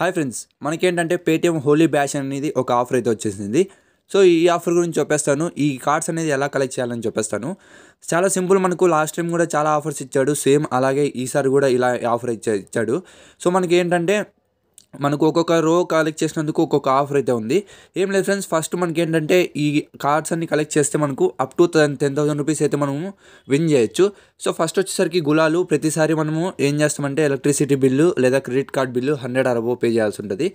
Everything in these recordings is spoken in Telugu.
హాయ్ ఫ్రెండ్స్ మనకేంటంటే పేటీఎం హోలీ బ్యాష్ అనేది ఒక ఆఫర్ అయితే వచ్చేసింది సో ఈ ఆఫర్ గురించి చెప్పేస్తాను ఈ కార్డ్స్ అనేది ఎలా కలెక్ట్ చేయాలని చెప్పేస్తాను చాలా సింపుల్ మనకు లాస్ట్ టైం కూడా చాలా ఆఫర్స్ ఇచ్చాడు సేమ్ అలాగే ఈసారి కూడా ఇలా ఆఫర్ ఇచ్చా ఇచ్చాడు సో మనకి ఏంటంటే మనకు ఒక్కొక్క రో కలెక్ట్ చేసినందుకు ఒక్కొక్క ఆఫర్ అయితే ఉంది ఏం లేదు ఫ్రెండ్స్ ఫస్ట్ మనకి ఏంటంటే ఈ కార్డ్స్ అన్ని కలెక్ట్ చేస్తే మనకు up to ten thousand rupees అయితే మనము విన్ చేయొచ్చు సో ఫస్ట్ వచ్చేసరికి గులాలు ప్రతిసారి మనము ఏం చేస్తామంటే ఎలక్ట్రిసిటీ బిల్లు లేదా credit card bill hundred or above pay చేయాల్సి ఉంటుంది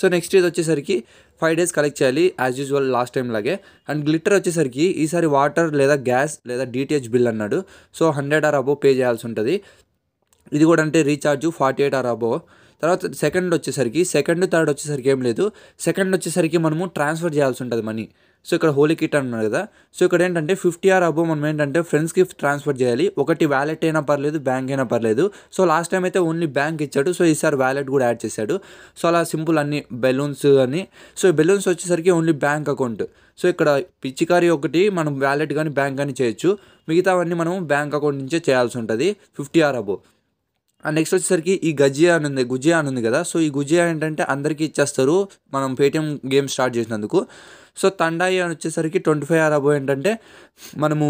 సో నెక్స్ట్ ఇది వచ్చేసరికి ఫైవ్ డేస్ కలెక్ట్ చేయాలి యాజ్ యూజువల్ లాస్ట్ టైం లాగే అండ్ గ్లిటర్ వచ్చేసరికి ఈసారి వాటర్ లేదా గ్యాస్ లేదా డిటిహెచ్ బిల్ అన్నాడు so hundred or above pay చేయాల్సి ఉంటుంది ఇది కూడా అంటే recharge forty eight or above తర్వాత సెకండ్ వచ్చేసరికి సెకండ్ థర్డ్ వచ్చేసరికి ఏం లేదు సెకండ్ వచ్చేసరికి మనము ట్రాన్స్ఫర్ చేయాల్సి ఉంటుంది మనీ సో ఇక్కడ హోలీ కిట్ అన్నారు కదా సో ఇక్కడ ఏంటంటే ఫిఫ్టీ ఆర్ అబో మనం ఏంటంటే ఫ్రెండ్స్కి ట్రాన్స్ఫర్ చేయాలి ఒకటి వ్యాలెట్ అయినా పర్లేదు బ్యాంక్ అయినా పర్లేదు సో లాస్ట్ టైం అయితే ఓన్లీ బ్యాంక్ ఇచ్చాడు సో ఈసారి వ్యాలెట్ కూడా యాడ్ చేశాడు సో అలా సింపుల్ అన్ని బెలూన్స్ అని సో బెలూన్స్ వచ్చేసరికి ఓన్లీ బ్యాంక్ అకౌంట్ సో ఇక్కడ పిచ్చికారి ఒకటి మనం వ్యాలెట్ కానీ బ్యాంక్ కానీ చేయొచ్చు మిగతావన్నీ మనం బ్యాంక్ అకౌంట్ నుంచే చేయాల్సి ఉంటుంది ఫిఫ్టీ ఆర్ అబో నెక్స్ట్ వచ్చేసరికి ఈ గజియా అని ఉంది గుజియా అని ఉంది కదా సో ఈ గుజియా ఏంటంటే అందరికీ ఇచ్చేస్తారు మనం పేటిఎం గేమ్ స్టార్ట్ చేసినందుకు సో తండాయి అని వచ్చేసరికి ట్వంటీ ఫైవ్ అరబో ఏంటంటే మనము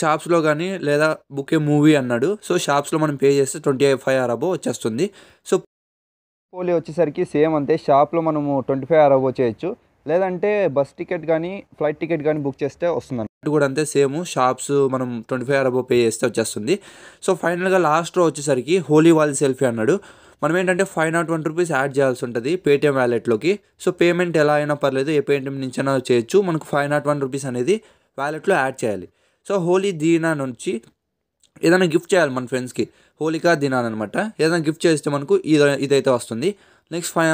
షాప్స్లో కానీ లేదా బుకే మూవీ అన్నాడు సో షాప్స్లో మనం పే చేస్తే ట్వంటీ ఫైవ్ అరబో వచ్చేస్తుంది సో పోలీ వచ్చేసరికి సేమ్ అంతే షాప్లో మనము ట్వంటీ ఫైవ్ అరబో చేయొచ్చు లేదంటే బస్ టికెట్ కానీ ఫ్లైట్ టికెట్ కానీ బుక్ చేస్తే వస్తుంది కూడా అంతే సేమ్ షాప్స్ మనం ట్వంటీ ఫైవ్ అబో పే చేస్తే వచ్చేస్తుంది సో ఫైనల్గా లాస్ట్ రో వచ్చేసరికి హోలీ వాల్ సెల్ఫీ అన్నాడు మనం ఏంటంటే five nought one rupees add చేయాల్సి ఉంటుంది పేటిఎం వ్యాలెట్లోకి సో పేమెంట్ ఎలా అయినా పర్లేదు ఏ పేటిఎం నుంచైనా చేయొచ్చు మనకు ఫైవ్ నాట్ వన్ రూపీస్ అనేది వ్యాలెట్లో యాడ్ చేయాలి సో హోలీ దీనా నుంచి ఏదైనా గిఫ్ట్ చేయాలి మన ఫ్రెండ్స్కి హోలికా దినాన్ అనమాట ఏదైనా గిఫ్ట్ చేస్తే మనకు ఇది ఇదైతే వస్తుంది నెక్స్ట్ ఫై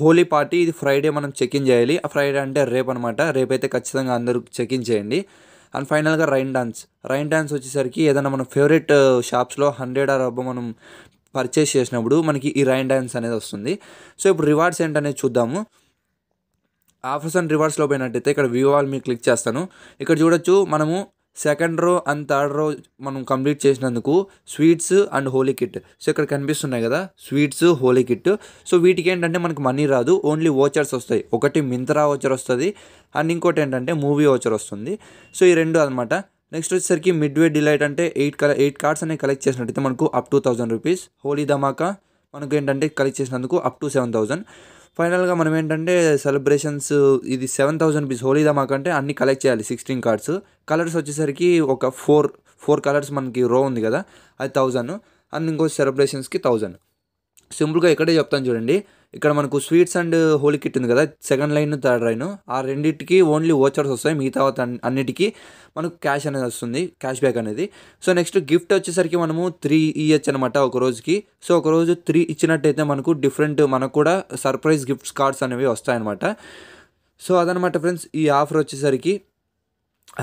హోలీ పార్టీ ఇది ఫ్రైడే మనం చెక్ ఇన్ చేయాలి ఆ ఫ్రైడే అంటే రేపు అనమాట రేపైతే ఖచ్చితంగా అందరూ చెక్ ఇన్ చేయండి అండ్ ఫైనల్గా రైన్ డాన్స్ రైన్ డాన్స్ వచ్చేసరికి ఏదైనా మన ఫేవరెట్ షాప్స్లో హండ్రెడ్ ఆర్ అబ్బో మనం పర్చేస్ చేసినప్పుడు మనకి ఈ రైన్ డాన్స్ అనేది వస్తుంది సో ఇప్పుడు రివార్డ్స్ ఏంటనేది చూద్దాము ఆఫర్స్ అండ్ రివార్డ్స్లో పోయినట్టయితే ఇక్కడ వ్యూ ఆల్ మీకు క్లిక్ చేస్తాను ఇక్కడ చూడొచ్చు మనము second row and third row మనం కంప్లీట్ చేసినందుకు sweets and Holi kit so ఇక్కడ కనిపిస్తున్నాయి కదా స్వీట్స్ హోలీ కిట్ సో వీటికి ఏంటంటే మనకి మనీ రాదు ఓన్లీ ఓచర్స్ వస్తాయి ఒకటి మింత్రా ఓచర్ వస్తుంది అండ్ ఇంకోటి ఏంటంటే మూవీ ఓచర్ వస్తుంది సో ఈ రెండు అనమాట నెక్స్ట్ వచ్చేసరికి వే డిలైట్ అంటే ఎయిట్ కల ఎయిట్ కార్డ్స్ అనేవి కలెక్ట్ చేసినట్టయితే మనకు up to thousand rupees Holi ధమాకా మనకు ఏంటంటే కలెక్ట్ చేసినందుకు అప్ టు సెవెన్ థౌజండ్ ఫైనల్గా మనం ఏంటంటే సెలబ్రేషన్స్ ఇది సెవెన్ థౌసండ్ రూపీస్ హోలీ మాకంటే అన్ని కలెక్ట్ చేయాలి సిక్స్టీన్ కార్డ్స్ కలర్స్ వచ్చేసరికి ఒక ఫోర్ ఫోర్ కలర్స్ మనకి రో ఉంది కదా అది థౌజండ్ అండ్ ఇంకో సెలబ్రేషన్స్కి థౌజండ్ సింపుల్గా ఇక్కడే చెప్తాను చూడండి ఇక్కడ మనకు స్వీట్స్ అండ్ హోలీ కిట్ ఉంది కదా సెకండ్ లైన్ థర్డ్ లైన్ ఆ రెండింటికి ఓన్లీ ఓచర్స్ వస్తాయి మిగతా అన్నిటికీ మనకు క్యాష్ అనేది వస్తుంది క్యాష్ బ్యాక్ అనేది సో నెక్స్ట్ గిఫ్ట్ వచ్చేసరికి మనము త్రీ ఇవ్వచ్చు అనమాట ఒక రోజుకి సో ఒక రోజు త్రీ ఇచ్చినట్టయితే మనకు డిఫరెంట్ మనకు కూడా సర్ప్రైజ్ గిఫ్ట్స్ కార్డ్స్ అనేవి వస్తాయన్నమాట సో అదనమాట ఫ్రెండ్స్ ఈ ఆఫర్ వచ్చేసరికి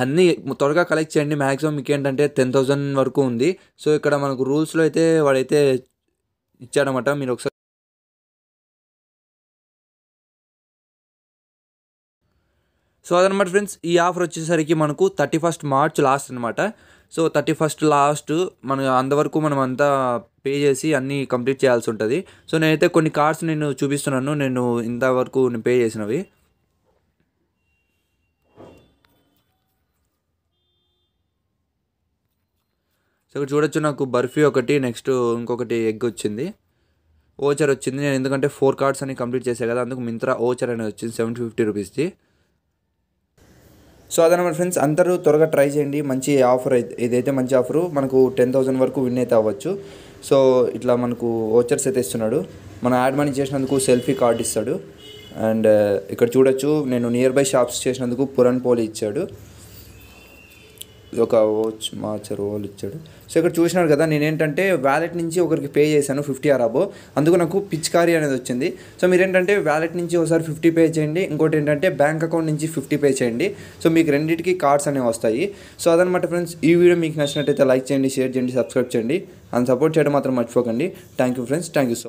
అన్నీ త్వరగా కలెక్ట్ చేయండి మ్యాక్సిమం మీకు ఏంటంటే టెన్ థౌజండ్ వరకు ఉంది సో ఇక్కడ మనకు రూల్స్లో అయితే వాడైతే ఇచ్చాడనమాట మీరు ఒకసారి సో అదనమాట ఫ్రెండ్స్ ఈ ఆఫర్ వచ్చేసరికి మనకు థర్టీ ఫస్ట్ మార్చ్ లాస్ట్ అనమాట సో థర్టీ ఫస్ట్ లాస్ట్ మన అంతవరకు మనం అంతా పే చేసి అన్నీ కంప్లీట్ చేయాల్సి ఉంటుంది సో నేనైతే కొన్ని కార్డ్స్ నేను చూపిస్తున్నాను నేను ఇంతవరకు నేను పే చేసినవి సో ఇక్కడ చూడొచ్చు నాకు బర్ఫీ ఒకటి నెక్స్ట్ ఇంకొకటి ఎగ్ వచ్చింది ఓచర్ వచ్చింది నేను ఎందుకంటే ఫోర్ కార్డ్స్ అని కంప్లీట్ చేశాను కదా అందుకు మింత్రా ఓచర్ అనేది వచ్చింది సెవెన్ ఫిఫ్టీ రూపీస్ది సో మన ఫ్రెండ్స్ అందరూ త్వరగా ట్రై చేయండి మంచి ఆఫర్ అయితే ఇదైతే మంచి ఆఫరు మనకు టెన్ థౌసండ్ వరకు విన్ అయితే అవ్వచ్చు సో ఇట్లా మనకు ఓచర్స్ అయితే ఇస్తున్నాడు మన యాడ్ మనీ చేసినందుకు సెల్ఫీ కార్డ్ ఇస్తాడు అండ్ ఇక్కడ చూడొచ్చు నేను నియర్ బై షాప్స్ చేసినందుకు పురన్ పోలి ఇచ్చాడు ఒక వాచ్ మాచర్ వాళ్ళు ఇచ్చాడు సో ఇక్కడ చూసినారు కదా నేనేంటంటే వ్యాలెట్ నుంచి ఒకరికి పే చేశాను ఫిఫ్టీ ఆర్ అబో అందుకు నాకు పిచ్కారీ అనేది వచ్చింది సో మీరేంటంటే వ్యాలెట్ నుంచి ఒకసారి ఫిఫ్టీ పే చేయండి ఇంకోటి ఏంటంటే బ్యాంక్ అకౌంట్ నుంచి ఫిఫ్టీ పే చేయండి సో మీకు రెండింటికి కార్డ్స్ అనేవి వస్తాయి సో అదనమాట ఫ్రెండ్స్ ఈ వీడియో మీకు నచ్చినట్టయితే లైక్ చేయండి షేర్ చేయండి సబ్స్క్రైబ్ చేయండి అండ్ సపోర్ట్ చేయడం మాత్రం మర్చిపోకండి thank you friends thank you so